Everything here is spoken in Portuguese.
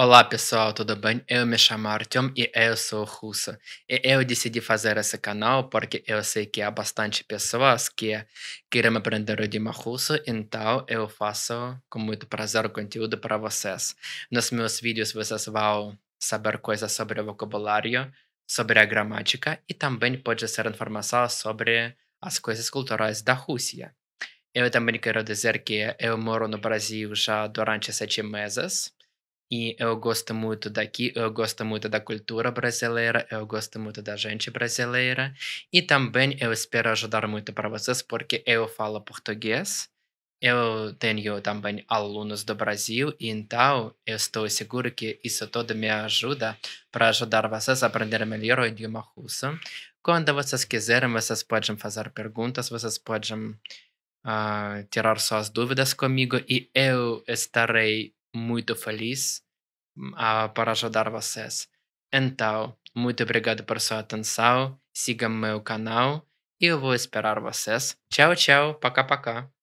Olá pessoal, tudo bem? Eu me chamo Artyom e eu sou russa. E eu decidi fazer esse canal porque eu sei que há bastante pessoas que querem aprender o idioma russo, então eu faço com muito prazer o conteúdo para vocês. Nos meus vídeos vocês vão saber coisas sobre o vocabulário, sobre a gramática e também pode ser informação sobre as coisas culturais da Rússia. Eu também quero dizer que eu moro no Brasil já durante sete meses. E eu gosto muito daqui, eu gosto muito da cultura brasileira, eu gosto muito da gente brasileira. E também eu espero ajudar muito para vocês, porque eu falo português. Eu tenho também alunos do Brasil, então eu estou seguro que isso tudo me ajuda para ajudar vocês a aprender melhor o idioma russo. Quando vocês quiserem, vocês podem fazer perguntas, vocês podem uh, tirar suas dúvidas comigo e eu estarei muito feliz uh, para ajudar vocês. Então, muito obrigado por sua atenção. Siga meu canal e eu vou esperar vocês. Tchau, tchau. Pacá, pacá.